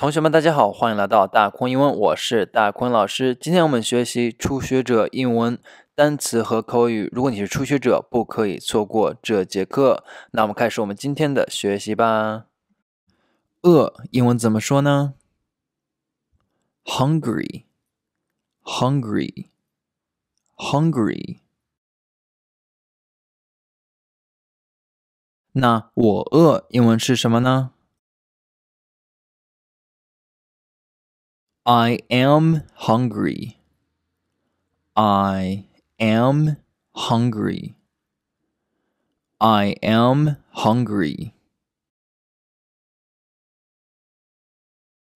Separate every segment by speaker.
Speaker 1: 同学们，大家好，欢迎来到大坤英文，我是大坤老师。今天我们学习初学者英文单词和口语。如果你是初学者，不可以错过这节课。那我们开始我们今天的学习吧。饿，英文怎么
Speaker 2: 说呢？Hungry, hungry, hungry。那我饿，英文是什么呢？I am hungry.
Speaker 1: I am hungry. I am hungry.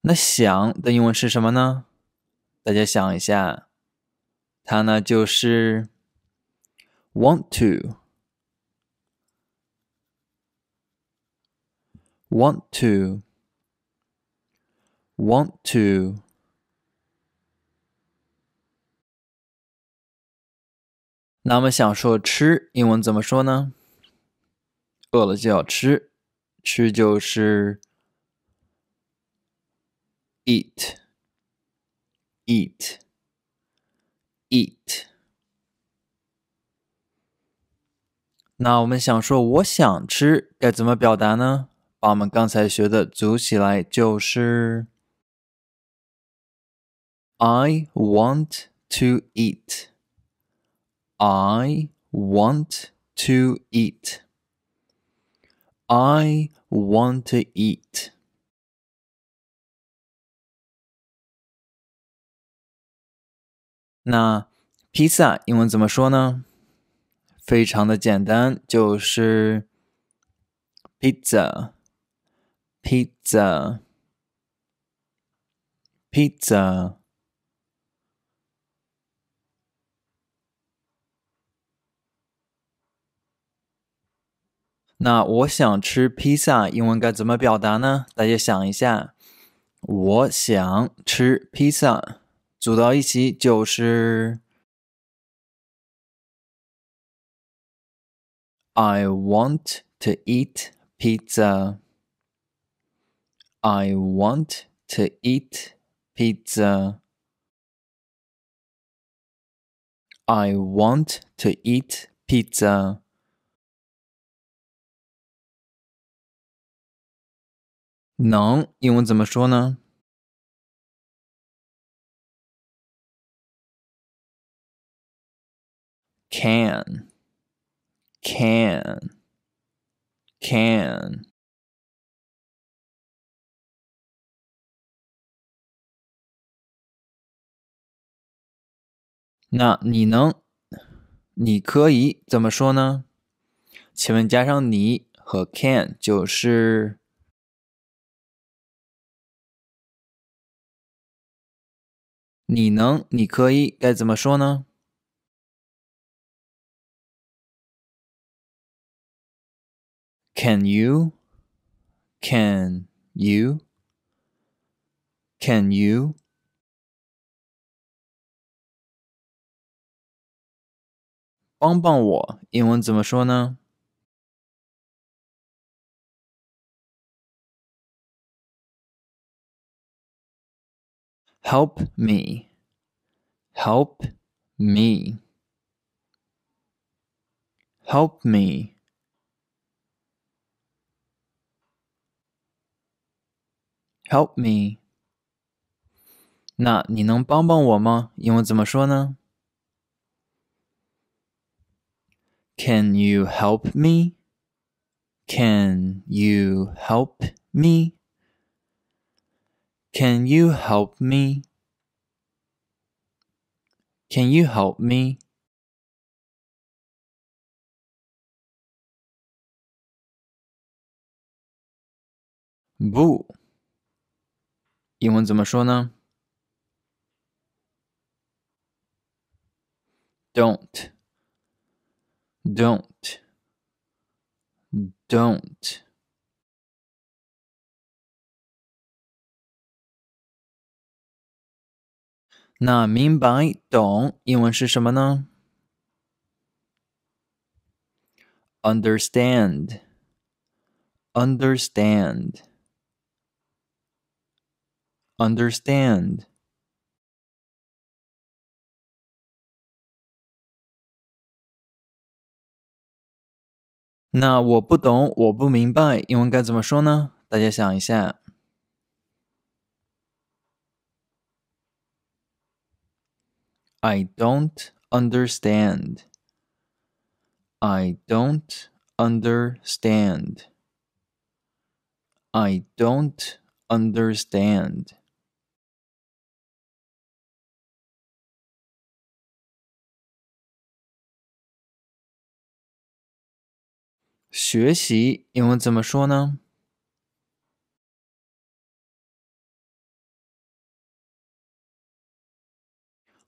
Speaker 1: 那想的英文是什么呢？大家想一下，它呢就是 want to。want to want to 那么想说吃，英文怎么说呢？饿了就要吃，吃就是 eat, eat, eat。那我们想说我想吃，该怎么表达呢？把我们刚才学的组起来就是 I want to eat。I want to eat.
Speaker 2: I want to eat. 那披萨英文怎么说呢？非常的简单，就是
Speaker 1: pizza pizza pizza。那我想吃披萨，英文该怎么表达呢？大家想一下，
Speaker 2: 我想吃披萨，组到一起就是 I want to eat pizza. I want
Speaker 1: to eat pizza.
Speaker 2: I want to eat pizza. 能，英文怎么说呢？Can，can，can。那你能，你可以怎么说呢？请问加上你和 can 就是。你能，你可以，该怎么说呢？Can you? Can you? Can you? 帮帮我，英文怎么说呢？Help me. Help
Speaker 1: me. Help me. Help me. 那你能帮帮我吗？英文怎么说呢？Can you help me? Can you help me?
Speaker 2: Can you help me? Can you help me? Bu 英文怎么说呢？Don't, don't, don't. 那明白懂英
Speaker 1: 文是什么呢？Understand, understand,
Speaker 2: understand。那我不懂，我不明白，英文该怎么说呢？大家想一下。
Speaker 1: I don't understand. I don't
Speaker 2: understand. I don't understand.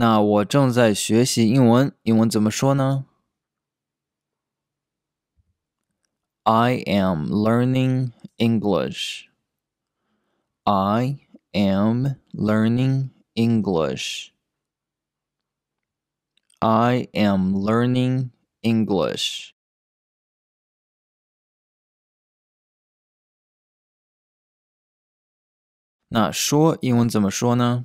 Speaker 2: 那我正在学习英文，英文怎么说呢
Speaker 1: ？I am learning English. I am learning
Speaker 2: English. I am learning English. I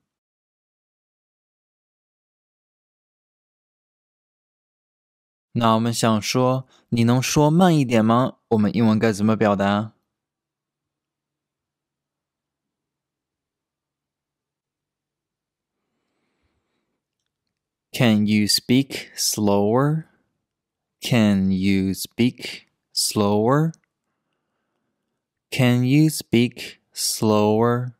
Speaker 2: 那我们想说，你能说慢一点吗？我们英文该怎么表达
Speaker 1: ？Can you speak slower? Can you speak slower? Can you speak slower?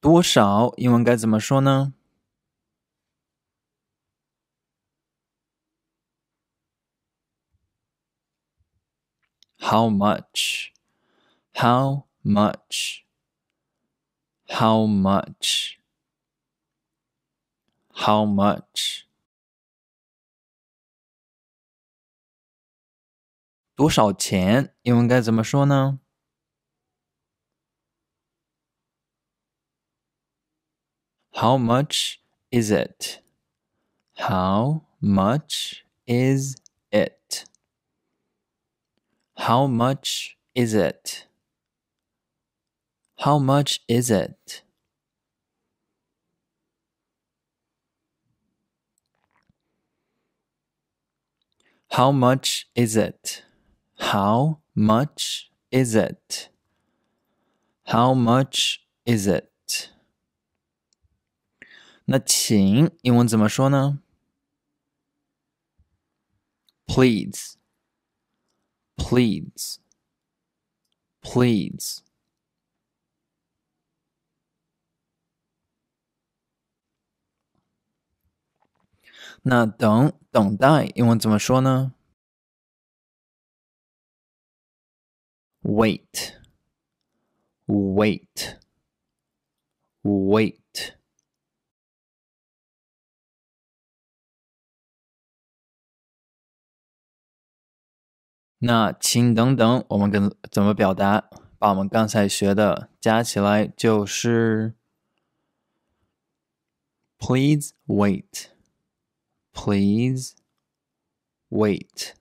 Speaker 1: 多少？英文该怎么说呢？How much? How
Speaker 2: much? How much? How much? 多少钱？英文该怎么说呢
Speaker 1: ？How much is it? How much is how much is it? How much is it? How much is it? How much is it? How much is it? 那请英文怎么说呢？Please, pleads, pleads.
Speaker 2: 那等等待，英文怎么说呢？Wait, wait, wait. 那请等等，我们跟怎么表达？把我们刚才
Speaker 1: 学的加起来就是：Please wait, please wait,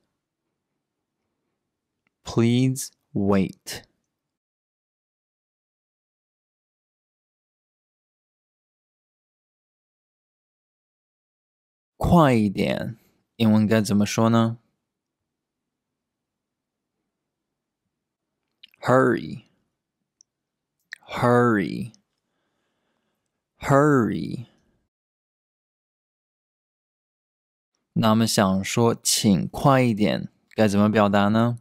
Speaker 2: please wait。快一点，英文该怎么说呢？
Speaker 1: Hurry. Hurry. Hurry. 那我们想说，请快一点，该怎么表达呢？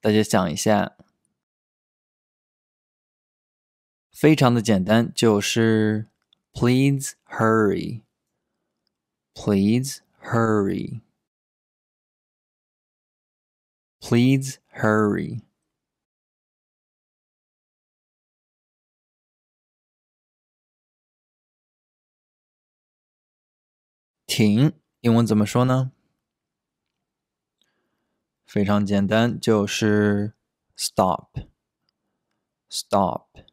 Speaker 1: 大家想一下，非常的简单，就是
Speaker 2: Please hurry, please hurry, please hurry 停，英文怎么说呢？
Speaker 1: 非常简单，就是 stop,
Speaker 2: stop,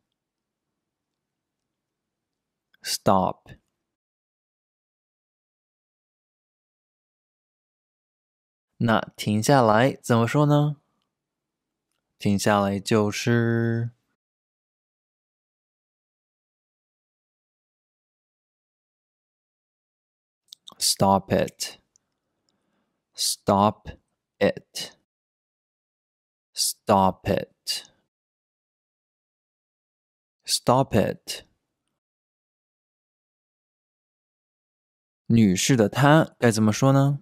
Speaker 2: stop。那停下来怎么说呢？停下来就是。Stop it! Stop it! Stop it! Stop it! 女士的她该怎么说呢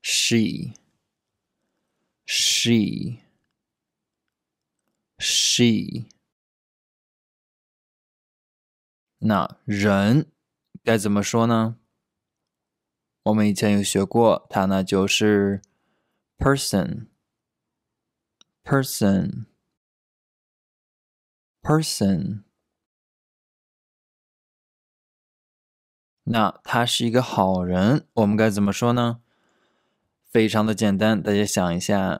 Speaker 2: ？She. She, she。
Speaker 1: 那人该怎么说呢？我们以前有学过，他那就是 person,
Speaker 2: person, person。那他是一个好
Speaker 1: 人，我们该怎么说呢？非常的简单，大家想一下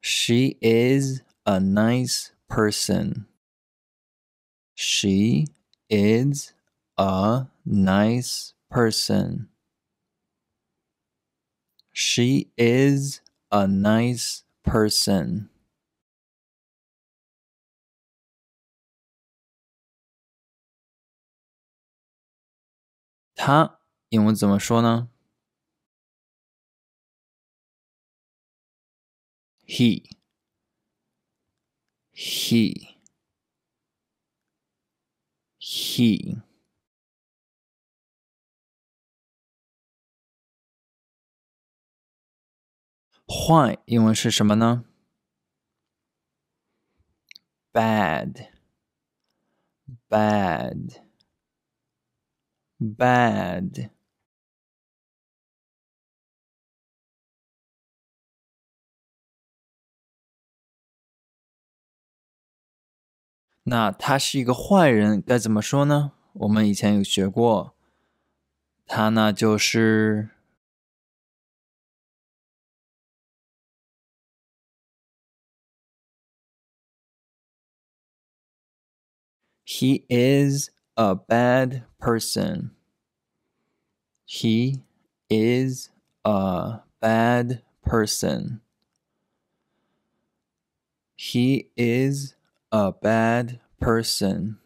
Speaker 2: ，She is a nice person. She is
Speaker 1: a nice person.
Speaker 2: She is a nice person. She 英文怎么说呢？He, he, he. 坏，英文是什么呢
Speaker 1: ？Bad, bad,
Speaker 2: bad. 那他是一个坏人，该怎么说呢？我们以前有学过，他呢就是：He is a
Speaker 1: bad person. He is a bad person. He
Speaker 2: is. a bad person. person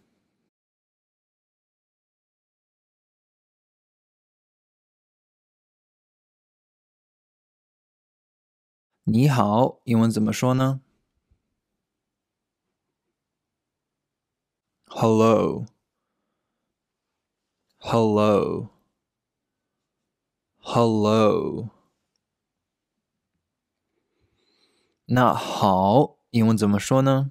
Speaker 2: 你好，英文怎么说呢
Speaker 1: ？Hello, hello, hello。那好，英文怎么说呢？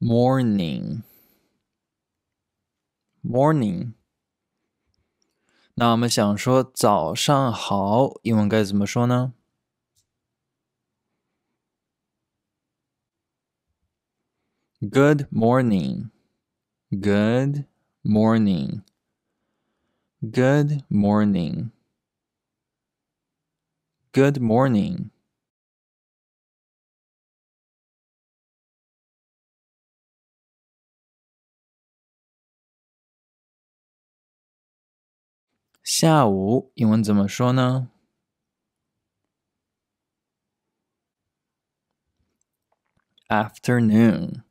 Speaker 1: morning morning。那我们想说早上好，英文该怎么说呢？Good morning. Good morning. Good
Speaker 2: morning. Good morning. 下午英文怎么说呢
Speaker 1: ？afternoon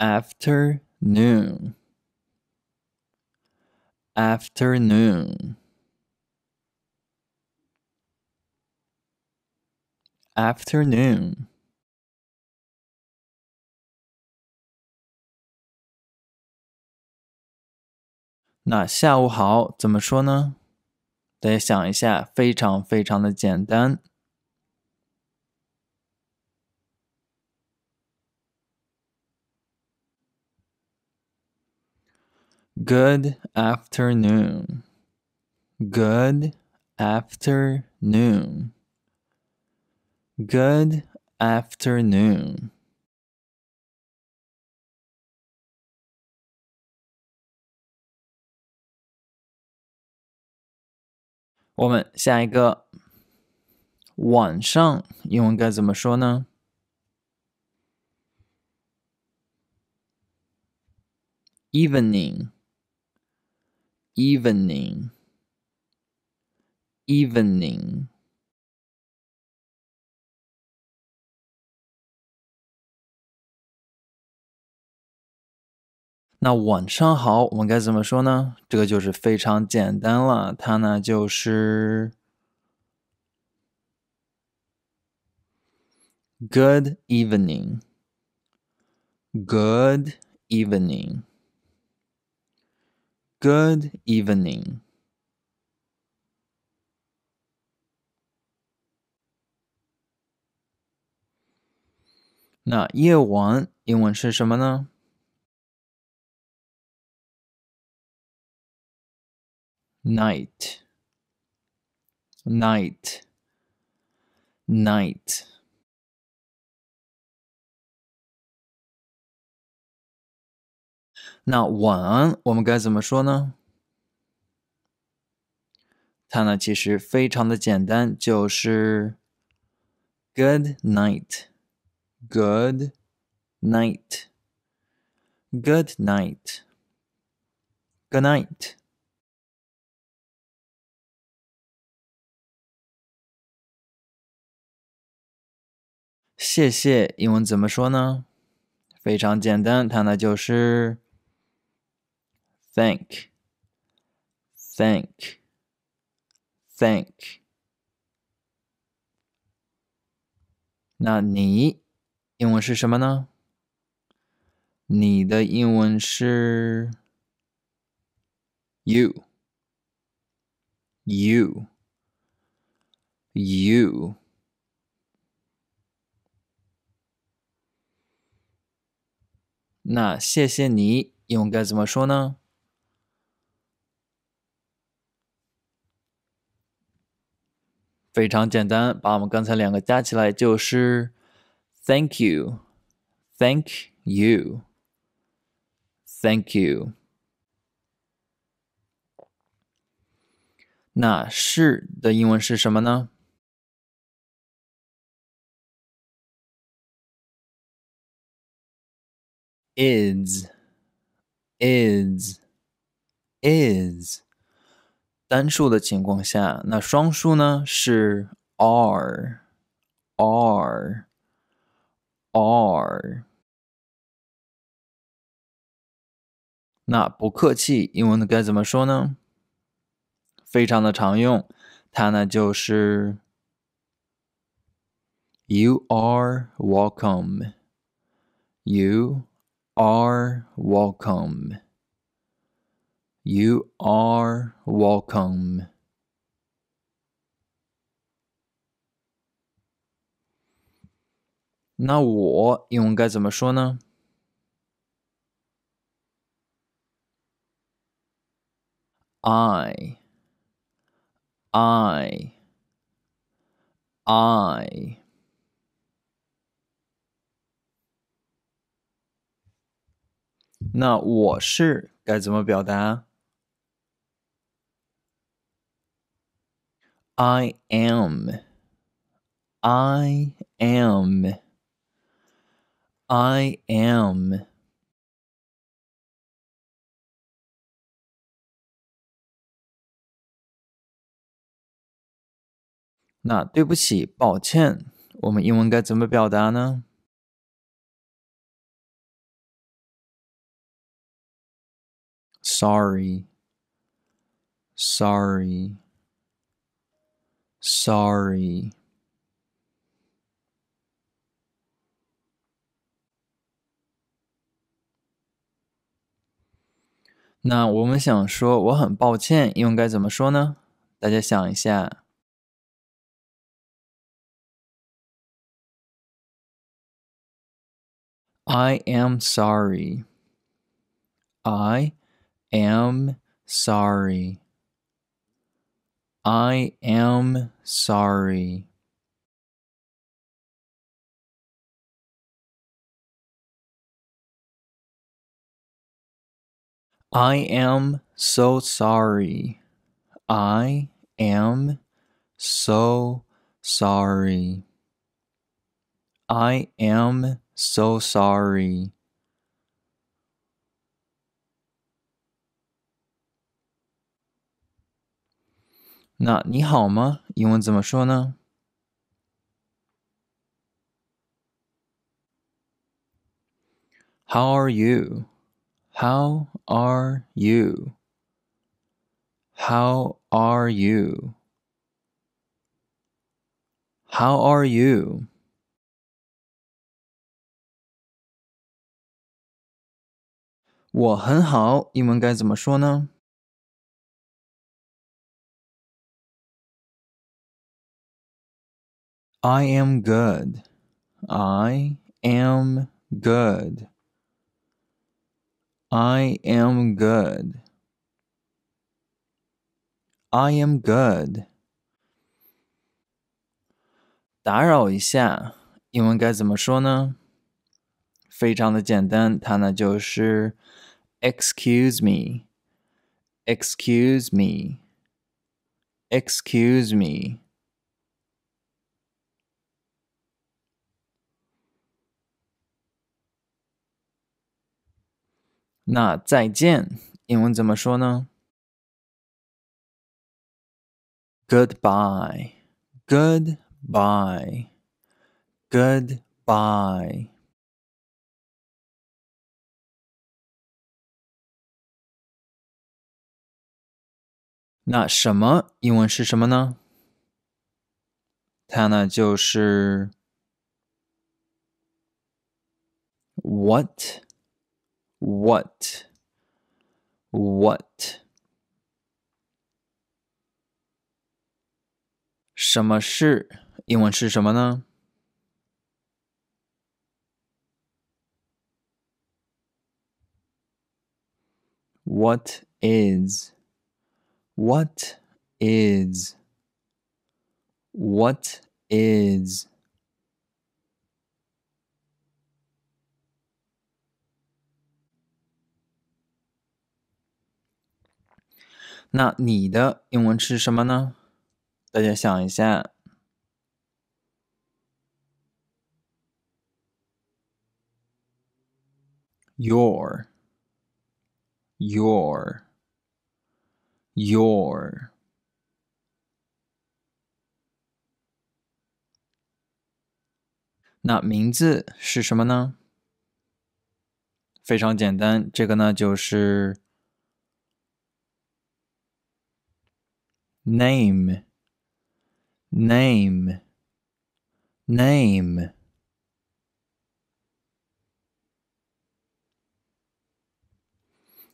Speaker 1: afternoon
Speaker 2: afternoon afternoon 那下午好
Speaker 1: 怎么说呢？得想一下，非常非常的简单。Good afternoon. Good afternoon.
Speaker 2: Good afternoon. 我们下一个晚
Speaker 1: 上英文该怎么说呢？Evening, evening,
Speaker 2: evening。那晚上好，我们该怎么说呢？这个就是非常
Speaker 1: 简单了，它呢就是 Good evening，Good evening，Good evening。
Speaker 2: 那夜晚，英文是什么呢？night, night, night. 那晚安我们该怎么说呢？
Speaker 1: 它呢其实非常的简单，就是 Good night，Good night，Good
Speaker 2: night，Good night。谢谢，英文怎么说呢？非常简
Speaker 1: 单，它那就是 thank，thank，thank。那你英文是什么呢？你的英文是 you，you，you。那谢谢你，用该怎么说呢？非常简单，把我们刚才两个加起来就是 “thank you”，“thank you”，“thank you”。
Speaker 2: 那是的英文是什么呢？is is is
Speaker 1: 单数的情况下，那双数呢是 are are are. 那不客气，英文该怎么说呢？非常的常用，它呢就是 “You are welcome. You are welcome. You are welcome. 那我英文该怎么说呢？I, I, I. 那我是该怎么表达？I am,
Speaker 2: I am, I am。那对不起，抱歉，我们英文该怎么表达呢？sorry, sorry, sorry.
Speaker 1: 那我们想说我很抱歉，英文
Speaker 2: 该怎么说呢？大家想一下。I am sorry. I am sorry. I am sorry. I am so sorry.
Speaker 1: I am so sorry. I am so sorry. 那你好吗？英文怎么说呢？How are you? How are you?
Speaker 2: How are you? How are you? 我很好。英文该怎么说呢？I am good. I am good.
Speaker 1: I am good. I am good. 打扰一下，英文该怎么说呢？非常的简单，它呢就是 “excuse me, excuse me”。那再见，英文怎么说呢
Speaker 2: ？Goodbye，goodbye，goodbye。那什么英文是什么呢？它呢就
Speaker 1: 是 What。What? What? 什么是？英文是什么呢？What is? What is? What is? 那你的英文是什么呢？大家想一下，your、your、your。那名字是什么呢？非常简单，这个呢就是。name, name, name.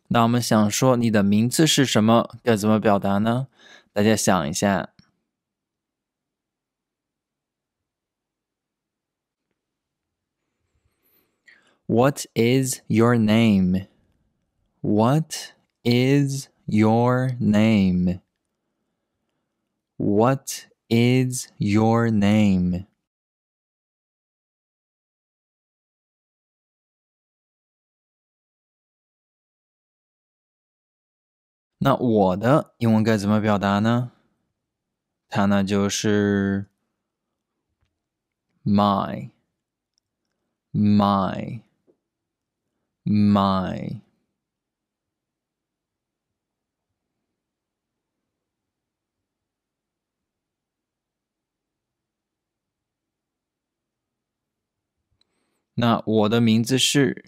Speaker 1: 那我们想说你的名字是什么，该怎么表达呢？大家想一下。What is your name? What is your name?
Speaker 2: What is your name? 那我的英文该
Speaker 1: 怎么表达呢？它呢就是 my my my。那我的名字是，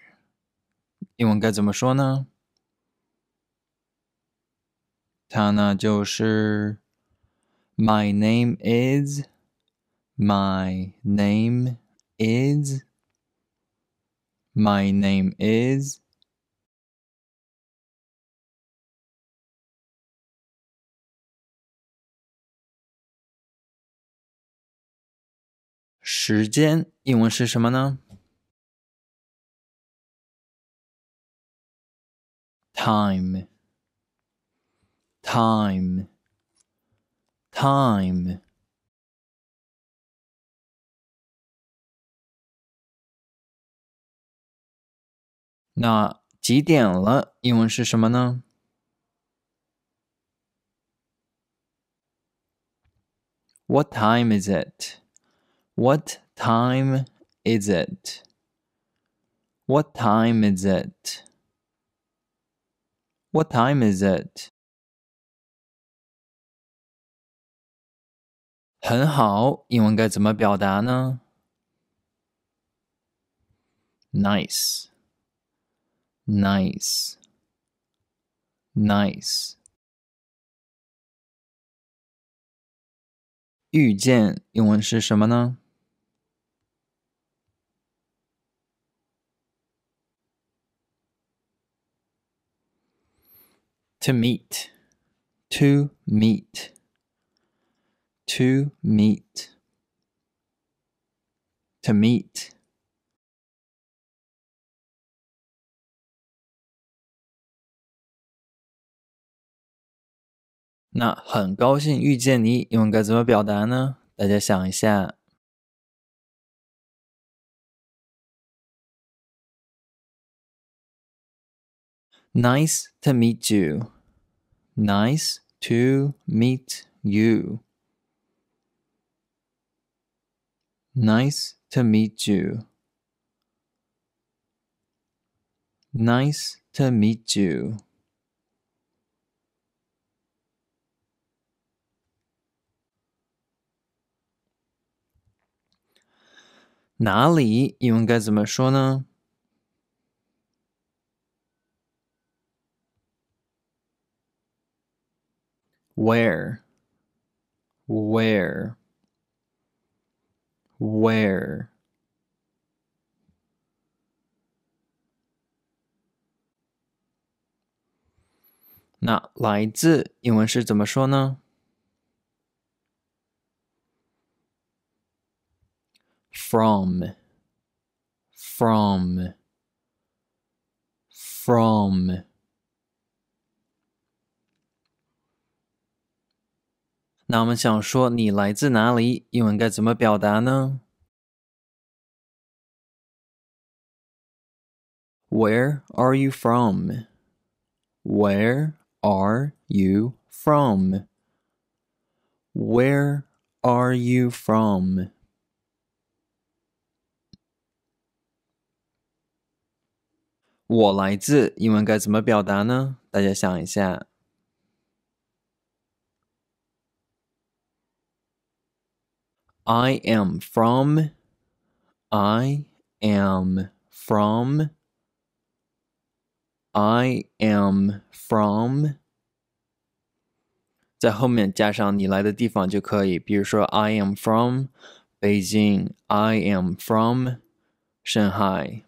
Speaker 1: 英文该怎么说呢？它呢就是，My name is，My
Speaker 2: name is，My name is。时间英文是什么呢？time time time 那几点了？英文是什么呢
Speaker 1: ？What time is it? What time is it? What time is it?
Speaker 2: What time is it? 很好，英文该怎么表达
Speaker 1: 呢？Nice,
Speaker 2: nice, nice。遇见英文是什么呢？
Speaker 1: To meet, to
Speaker 2: meet, to meet, to meet。那很高兴遇见你，英文该怎么表达呢？大家想一下。Nice to meet you. Nice to
Speaker 1: meet you. Nice to meet you. Nice to meet you. Nali, Where? Where? Where? 那来自英文是怎么说呢？From, from, from. 那我们想说你来自哪里？英文该怎么表达呢
Speaker 2: ？Where are you from? Where are you from?
Speaker 1: Where are you from? 我来自，英文该怎么表达呢？大家想一下。I am from. I am from. I am from，在后面加上你来的地方就可以。比如说，I am from
Speaker 2: Beijing，I am from Shanghai。